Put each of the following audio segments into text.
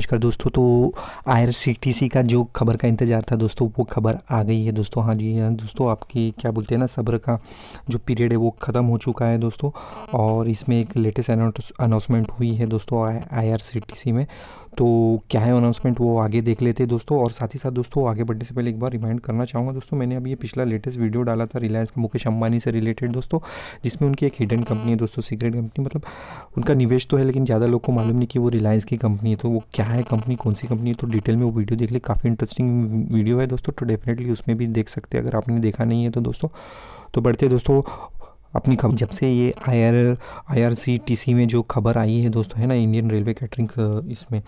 नमस्कार दोस्तों तो आईआरसीटीसी का जो खबर का इंतज़ार था दोस्तों वो खबर आ गई है दोस्तों हाँ जी हाँ दोस्तों आपकी क्या बोलते हैं ना सब्र का जो पीरियड है वो ख़त्म हो चुका है दोस्तों और इसमें एक लेटेस्ट अनाउंसमेंट हुई है दोस्तों आईआरसीटीसी में तो क्या है अनाउंसमेंट वो आगे देख लेते दोस्तों और साथ ही साथ दोस्तों आगे बढ़ने से पहले एक बार रिमाइंड करना चाहूँगा दोस्तों मैंने अभी ये पिछला लेटेस्ट वीडियो डाला था रिलायंस का मुकेश अंबानी से रिलेटेड दोस्तों जिसमें उनकी एक हिडन कंपनी है दोस्तों सीक्रेट कंपनी मतलब उनका निवेश तो है लेकिन ज़्यादा लोग को मालूम नहीं कि वो रिलायंस की कंपनी है तो वो क्या है कंपनी कौन सी कंपनी है तो डिटेल में वो वीडियो देख ले काफ़ी इंटरेस्टिंग वीडियो है दोस्तों तो डेफिनेटली उसमें भी देख सकते हैं अगर आपने देखा नहीं है तो दोस्तों तो बढ़ते दोस्तों अपनी खबर जब से ये I R I R C T C में जो खबर आई है दोस्तों है ना इंडियन रेलवे कैटरिंग इसमें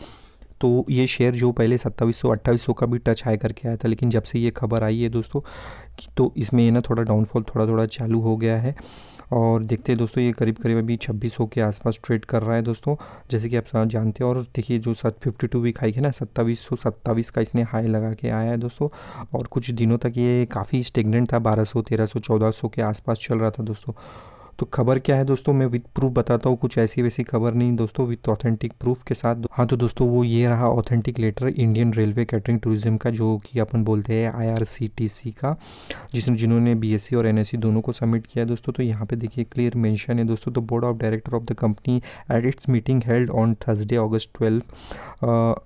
तो ये शेयर जो पहले सत्ताईस सौ अट्ठाईस सौ का भी टच हाई करके आया था लेकिन जब से ये खबर आई है दोस्तों कि तो इसमें ना थोड़ा डाउनफॉल थोड़ा थोड़ा चालू हो गया है और देखते हैं दोस्तों ये करीब करीब अभी छब्बीस के आसपास ट्रेड कर रहा है दोस्तों जैसे कि आप जानते हैं और देखिए जो सत फिफ्टी टू वीक हाई है ना सत्ताईस सौ सत्ताईस का इसने हाई लगा के आया है दोस्तों और कुछ दिनों तक ये काफ़ी स्टेगनेंट था बारह सौ तेरह सौ चौदह सौ के आसपास चल रहा था दोस्तों तो खबर क्या है दोस्तों मैं विद प्रूफ बताता हूँ कुछ ऐसी वैसी खबर नहीं दोस्तों विद ऑथेंटिक प्रूफ के साथ हाँ तो दोस्तों वो ये रहा authentic letter Indian Railway Catering Tourism का जो कि अपन बोलते हैं आईआरसीटीसी का जिसमें जिन्होंने बीएससी और एनएससी दोनों को सबमिट किया है दोस्तों तो यहाँ पे देखिए क्लियर मैंशन है दोस्तों तो board of director of the company at its meeting held on Thursday August twelve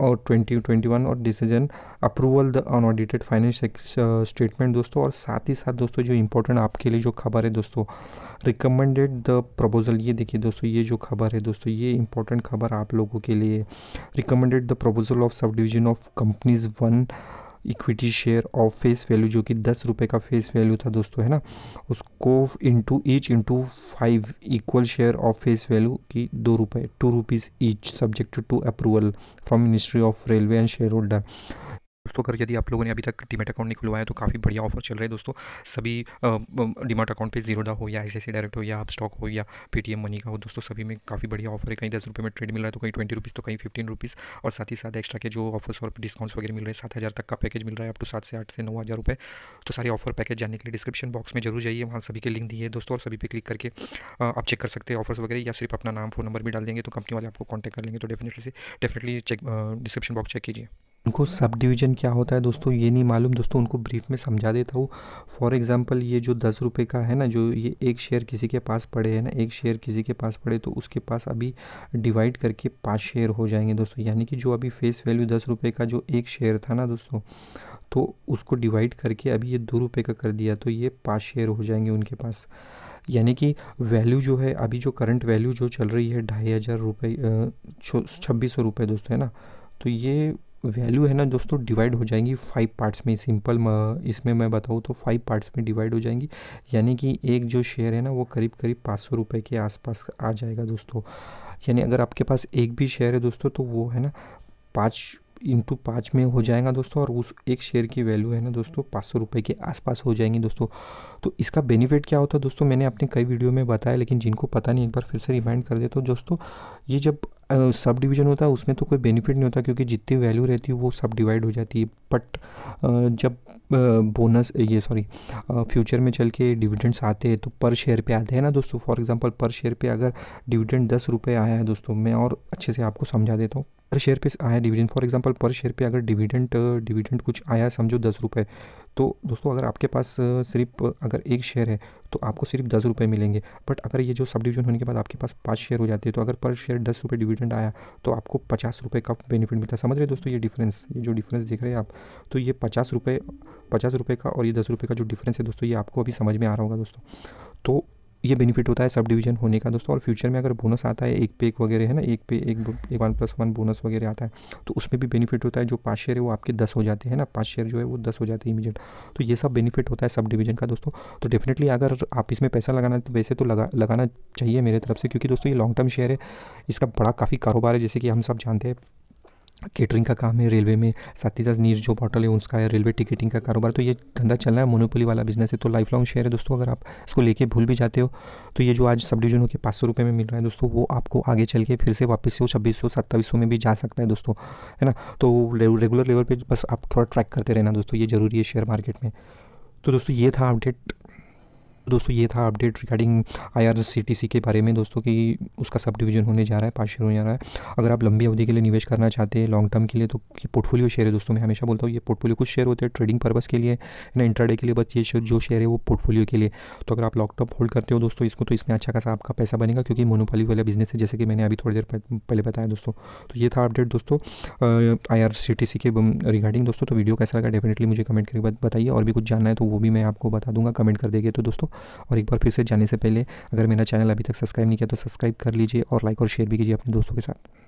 और 2021 और decision approval the unaudited finance statement दोस्तों और साथ ही साथ दोस्तों जो इंपॉर्टेंट आपके लिए जो खबर है दोस्तों रिकमेंडेड द प्रपोजल ये देखिए दोस्तों ये जो खबर है दोस्तों ये इंपॉर्टेंट खबर आप लोगों के लिए recommended the proposal of subdivision of companies one equity share of face value जो कि दस रुपये का फेस वैल्यू था दोस्तों है ना उसको into each into five equal share of face value की दो रुपये two rupees each subject to approval from Ministry of Railway and shareholder दोस्तों अगर यदि आप लोगों ने अभी तक डीमेट अकाउंट नहीं खुलवाया तो काफ़ी बढ़िया ऑफर चल रहे हैं दोस्तों सभी डीमेट अकाउंट पे जीरोडा हो या आई डायरेक्ट हो या आप स्टॉक हो या पेटीएम मनी का हो दोस्तों सभी में काफ़ी बढ़िया ऑफर है कहीं दस रुपये में ट्रेड मिल रहा है तो कहीं ट्वेंटी रुपीज़ तो कहीं फिफ्टीन रुपीज़ और साथ ही साथ एक्स्ट्रा के जो ऑफर्स और डिस्काउंट्स वगैरह मिल रहे हैं सात हज़ार तक का पैकेज मिल रहा है अप टू सात से आठ से नौ हज़ार रुपये तो सारे ऑफर पैकेज जानने के लिए डिस्क्रिप्शन बॉक्स में जरूर जाइए वहाँ सभी के लिंक दिए दोस्तों और सभी पे क्लिक करके आप चेक कर सकते हैं ऑफर्स वगैरह या सिर्फ अपना नाम फोन नंबर भी डाल देंगे तो कंपनी वाले आपको कॉन्टैक्ट कर लेंगे तो डेफिनेटली से definitely check description box check कीजिए उनको सब डिवीज़न क्या होता है दोस्तों ये नहीं मालूम दोस्तों उनको ब्रीफ में समझा देता हूँ फॉर एग्ज़ाम्पल ये जो दस रुपये का है ना जो ये एक शेयर किसी के पास पड़े है ना एक शेयर किसी के पास पड़े तो उसके पास अभी डिवाइड करके पाँच शेयर हो जाएंगे दोस्तों यानी कि जो अभी फेस वैल्यू दस रुपये का जो एक शेयर था ना दोस्तों तो उसको डिवाइड करके अभी ये दो रुपये का कर दिया तो ये पाँच शेयर हो जाएंगे उनके पास यानी कि वैल्यू जो है अभी जो करंट वैल्यू जो चल रही है ढाई हज़ार रुपये छब्बीस सौ रुपये दोस्तों है ना तो ये वैल्यू है ना दोस्तों डिवाइड हो जाएंगी फाइव पार्ट्स में सिंपल इसमें मैं बताऊँ तो फाइव पार्ट्स में डिवाइड हो जाएंगी यानी कि एक जो शेयर है ना वो करीब करीब पाँच सौ रुपये के आसपास आ जाएगा दोस्तों यानी अगर आपके पास एक भी शेयर है दोस्तों तो वो है ना पाँच इंटू पाँच में हो जाएगा दोस्तों और उस एक शेयर की वैल्यू है ना दोस्तों पाँच सौ रुपये के आसपास हो जाएंगी दोस्तों तो इसका बेनिफिट क्या होता है दोस्तों मैंने अपने कई वीडियो में बताया लेकिन जिनको पता नहीं एक बार फिर से रिमाइंड कर देता हूँ दोस्तों ये जब सब डिवीजन होता है उसमें तो कोई बेनिफिट नहीं होता क्योंकि जितनी वैल्यू रहती है वो सब डिवाइड हो जाती है बट जब बोनस ये सॉरी फ्यूचर में चल के डिविडेंड्स आते हैं तो पर शेयर पे आते हैं ना दोस्तों फॉर एग्जांपल पर शेयर पे अगर डिविडेंड दस रुपये आया है दोस्तों मैं और अच्छे से आपको समझा देता हूँ पर शेयर पे आया dividend for example per share पे अगर डिविडेंड डिविडेंड कुछ आया समझो दस रुपये तो दोस्तों अगर आपके पास सिर्फ अगर एक शेयर है तो आपको सिर्फ दस रुपये मिलेंगे बट अगर ये जो सब डिविजन होने के बाद आपके पास पाँच शेयर हो जाते हैं तो अगर पर शेयर दस रुपये डिविडेंड आया तो आपको पचास रुपये का बेनिफिट मिलता है समझ रहे दोस्तों ये डिफरेंस ये जो डिफरेंस देख रहे हैं आप तो ये पचास रुपये पचास रुपये का और ये दस रुपये का जो डिफरेंस है दोस्तों ये आपको अभी समझ में आ रहा होगा दोस्तों तो ये बेनिफिट होता है सब डिवीजन होने का दोस्तों और फ्यूचर में अगर बोनस आता है एक पे एक वगैरह है ना एक पे एक एक वन प्लस वन बोनस वगैरह आता है तो उसमें भी बेनिफिट होता है जो पाँच शेयर है वो आपके दस हो जाते हैं ना पाँच शेयर जो है वो दस हो जाते हैं इमीजिएट तो ये सब बेनिफिट होता है सब डिवीजन का दोस्तों तो डेफिनेटली अगर आप इसमें पैसा लगाना तो वैसे तो लगा लगाना चाहिए मेरे तरफ से क्योंकि दोस्तों ये लॉन्ग टर्म शेयर है इसका बड़ा काफ़ी कारोबार है जैसे कि हम सब जानते हैं केटरिंग का काम है रेलवे में साथ ही साथ नीर जो बॉटल है उसका है रेलवे टिकटिंग का कारोबार तो ये धंधा चल रहा है मोनोपोली वाला बिजनेस है तो लाइफ लॉन्ग शेयर है दोस्तों अगर आप इसको लेके भूल भी जाते हो तो ये जो आज सब डिविजनों के पाँच सौ रुपये में मिल रहा है दोस्तों वो आपको आगे चल के फिर से वापस से वो छब्बीस सौ सत्ताईस सौ में भी जा सकता है दोस्तों है ना तो रेगुलर लेवल पर बस आप थोड़ा ट्रैक करते रहना दोस्तों ये ज़रूरी है शेयर मार्केट में तो दोस्तों ये था अपडेट दोस्तों ये था अपडेट रिगार्डिंग आईआरसीटीसी के बारे में दोस्तों कि उसका सब डिवीजन होने जा रहा है पास शेयर होने जा रहा है अगर आप लंबी अवधि के लिए निवेश करना चाहते हैं लॉन्ग टर्म के लिए तो ये पोर्टफोलियो शेयर है दोस्तों मैं हमेशा बोलता हूँ ये पोर्टफोलियो कुछ शेयर होते हैं ट्रेडिंग पर्पज़ के लिए ना इंटरडे के लिए बस ये शेयर जो शेयर है वो पोर्टफोलियो के लिए तो अगर आप लॉकटॉप होल्ड करते हो दोस्तों इसको तो इसमें अच्छा खासा आपका पैसा बनेगा क्योंकि मोनोपाली वाला बिजनेस है जैसे कि मैंने अभी थोड़ी देर पहले बताया दोस्तों तो ये था अपडेट दोस्तों आई के रिगार्डिंग दोस्तों तो वीडियो कैसा लगा डेफिनेटली मुझे कमेंट करके बताइए और भी कुछ जानना है तो वो भी मैं आपको बता दूंगा कमेंट कर देंगे तो दोस्तों और एक बार फिर से जाने से पहले अगर मेरा चैनल अभी तक सब्सक्राइब नहीं किया तो सब्सक्राइब कर लीजिए और लाइक और शेयर भी कीजिए अपने दोस्तों के साथ